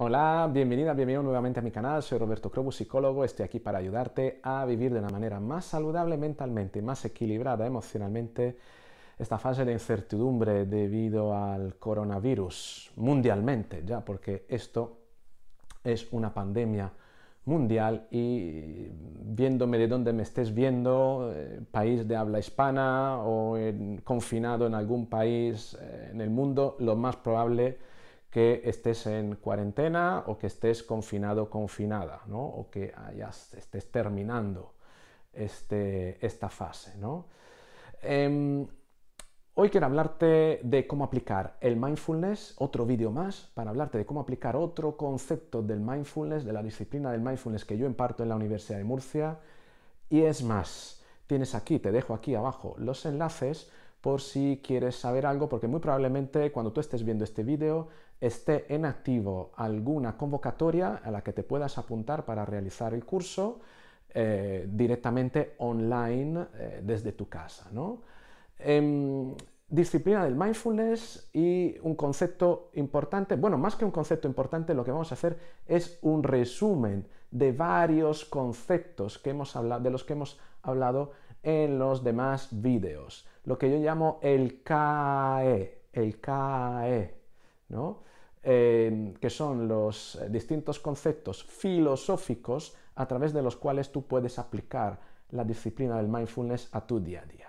Hola, bienvenida, bienvenido nuevamente a mi canal. Soy Roberto Crobu, psicólogo. Estoy aquí para ayudarte a vivir de una manera más saludable mentalmente, más equilibrada emocionalmente esta fase de incertidumbre debido al coronavirus mundialmente, ya porque esto es una pandemia mundial y viéndome de donde me estés viendo, eh, país de habla hispana o confinado en algún país eh, en el mundo, lo más probable que estés en cuarentena o que estés confinado, confinada, ¿no? o que ya estés terminando este, esta fase. ¿no? Em, hoy quiero hablarte de cómo aplicar el mindfulness, otro vídeo más, para hablarte de cómo aplicar otro concepto del mindfulness, de la disciplina del mindfulness que yo imparto en la Universidad de Murcia. Y es más, tienes aquí, te dejo aquí abajo los enlaces por si quieres saber algo, porque muy probablemente cuando tú estés viendo este vídeo esté en activo alguna convocatoria a la que te puedas apuntar para realizar el curso eh, directamente online eh, desde tu casa. ¿no? Em, disciplina del mindfulness y un concepto importante, bueno, más que un concepto importante, lo que vamos a hacer es un resumen de varios conceptos que hemos de los que hemos hablado en los demás vídeos. Lo que yo llamo el CAE, el CAE, ¿no? Em, que son los eh, distintos conceptos filosóficos a través de los cuales tú puedes aplicar la disciplina del mindfulness a tu día a día.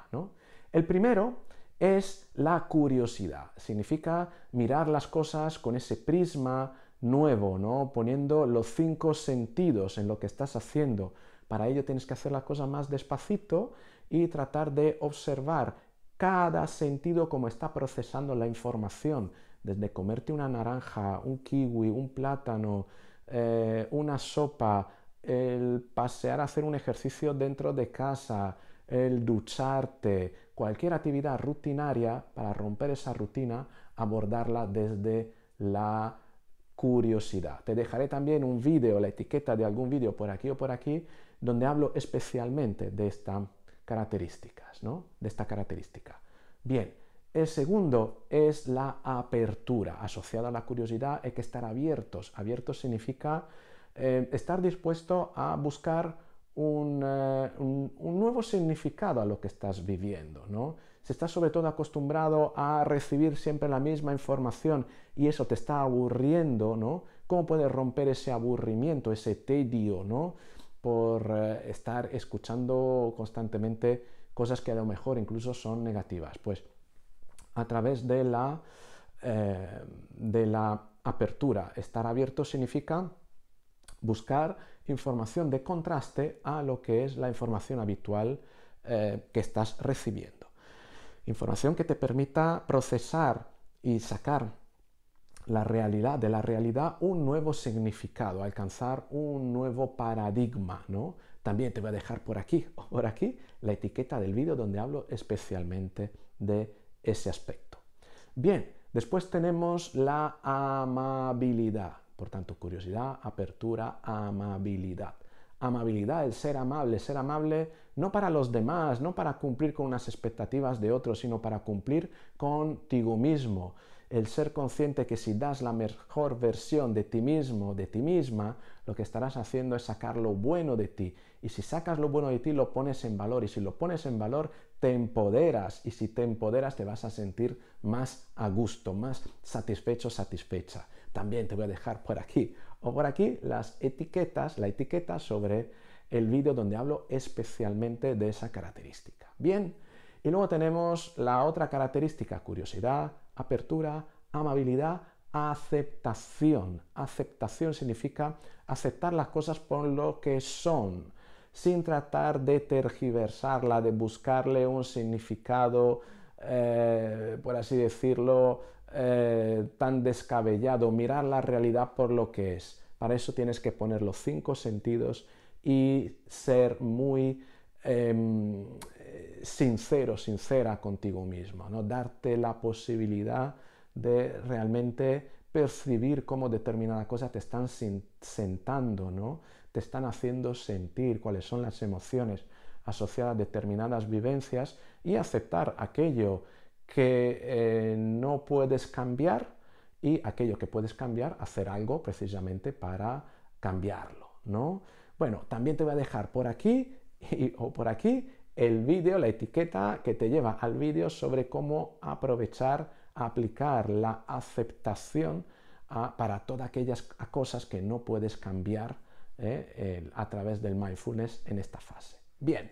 El primero es la curiosidad, significa mirar las cosas con ese prisma nuevo, ¿no? poniendo los cinco sentidos en lo que estás haciendo, para ello tienes que hacer las cosas más despacito y tratar de observar cada sentido como está procesando la información, desde comerte una naranja, un kiwi, un plátano, eh, una sopa, el pasear a hacer un ejercicio dentro de casa, el ducharte, cualquier actividad rutinaria para romper esa rutina, abordarla desde la curiosidad. Te dejaré también un vídeo, la etiqueta de algún vídeo por aquí o por aquí, donde hablo especialmente de estas características, ¿no? De esta característica. Bien, el segundo es la apertura, asociada a la curiosidad, hay que estar abiertos. Abiertos significa eh, estar dispuesto a buscar eh, un, un, nuevo significado a lo que estás viviendo, ¿no? Si estás sobre todo acostumbrado a recibir siempre la misma información y eso te está aburriendo, ¿no? ¿Cómo puedes romper ese aburrimiento, ese tedio, ¿no? por eh, estar escuchando constantemente cosas que a lo mejor incluso son negativas. Pues a través de la, eh, de la apertura, estar abierto significa buscar información de contraste a lo que es la información habitual eh, que estás recibiendo. Información que te permita procesar y sacar la realidad, de la realidad un nuevo significado, alcanzar un nuevo paradigma, ¿no? También te voy a dejar por aquí, por aquí, la etiqueta del vídeo donde hablo especialmente de ese aspecto. Bien, después tenemos la amabilidad, por tanto, curiosidad, apertura, amabilidad. Amabilidad, el ser amable, ser amable no para los demás, no para cumplir con unas expectativas de otros, sino para cumplir contigo mismo el ser consciente que si das la mejor versión de ti mismo, de ti misma, lo que estarás haciendo es sacar lo bueno de ti. Y si sacas lo bueno de ti, lo pones en valor. Y si lo pones en valor, te empoderas. Y si te empoderas, te vas a sentir más a gusto, más satisfecho, satisfecha. También te voy a dejar por aquí o por aquí las etiquetas, la etiqueta sobre el vídeo donde hablo especialmente de esa característica. Bien, y luego tenemos la otra característica, curiosidad, apertura, amabilidad, aceptación. Aceptación significa aceptar las cosas por lo que son, sin tratar de tergiversarla, de buscarle un significado, eh, por así decirlo, eh, tan descabellado, mirar la realidad por lo que es. Para eso tienes que poner los cinco sentidos y ser muy em, sincero, sincera contigo mismo, ¿no? darte la posibilidad de realmente percibir cómo determinadas cosas te están sentando, ¿no? te están haciendo sentir cuáles son las emociones asociadas a determinadas vivencias y aceptar aquello que eh, no puedes cambiar y aquello que puedes cambiar, hacer algo precisamente para cambiarlo, ¿no? Bueno, también te voy a dejar por aquí o por aquí el vídeo, la etiqueta que te lleva al vídeo sobre cómo aprovechar, aplicar la aceptación ah, para todas aquellas cosas que no puedes cambiar eh, a través del mindfulness en esta fase. Bien.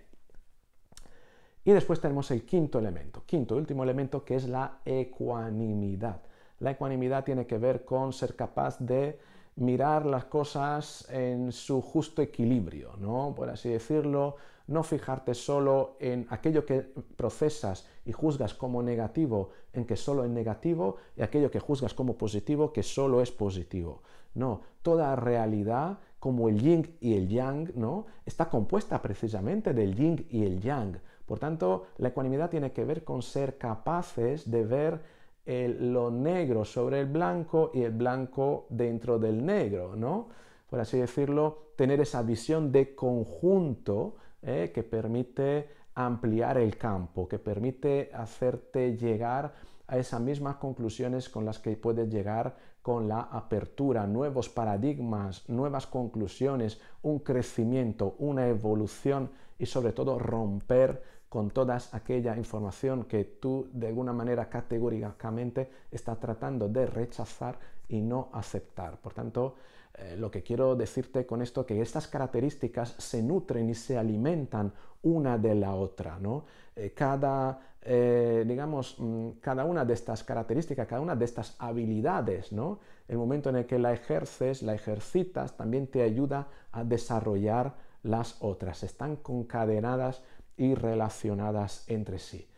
Y después tenemos el quinto elemento, quinto y último elemento, que es la ecuanimidad. La ecuanimidad tiene que ver con ser capaz de mirar las cosas en su justo equilibrio, ¿no? por así decirlo, no fijarte solo en aquello que procesas y juzgas como negativo, en que solo es negativo, y aquello que juzgas como positivo, que solo es positivo. No, toda realidad, como el yin y el yang, ¿no? está compuesta precisamente del yin y el yang. Por tanto, la ecuanimidad tiene que ver con ser capaces de ver lo negro sobre el blanco y el blanco dentro del negro, ¿no? Por así decirlo, tener esa visión de conjunto ¿eh? que permite ampliar el campo, que permite hacerte llegar a esas mismas conclusiones con las que puedes llegar con la apertura, nuevos paradigmas, nuevas conclusiones, un crecimiento, una evolución y sobre todo romper con toda aquella información que tú de alguna manera categóricamente estás tratando de rechazar y no aceptar. Por tanto, eh, lo que quiero decirte con esto que estas características se nutren y se alimentan una de la otra, ¿no? Eh, cada, eh, digamos, mm, cada una de estas características, cada una de estas habilidades, ¿no? El momento en el que la ejerces, la ejercitas, también te ayuda a desarrollar las otras. Están concadenadas y relacionadas entre sí.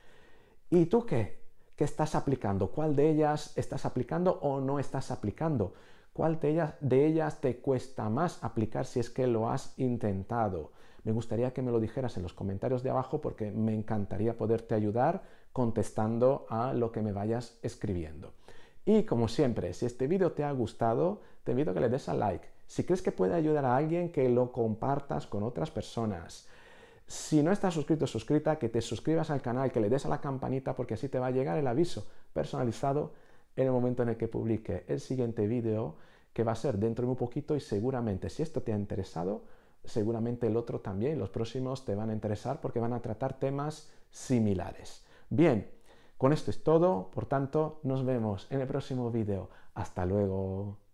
¿Y tú qué? ¿Qué estás aplicando? ¿Cuál de ellas estás aplicando o no estás aplicando? ¿Cuál de ellas, te cuesta más aplicar si es que lo has intentado? Me gustaría que me lo dijeras en los comentarios de abajo porque me encantaría poderte ayudar contestando a lo que me vayas escribiendo. Y como siempre, si este vídeo te ha gustado, te invito a que le des a like. Si crees que puede ayudar a alguien, que lo compartas con otras personas. Si no estás suscrito, suscrita, que te suscribas al canal, que le des a la campanita, porque así te va a llegar el aviso personalizado en el momento en el que publique el siguiente vídeo, que va a ser dentro de un poquito y seguramente, si esto te ha interesado, seguramente el otro también, los próximos te van a interesar porque van a tratar temas similares. Bien, con esto es todo, por tanto, nos vemos en el próximo vídeo. Hasta luego.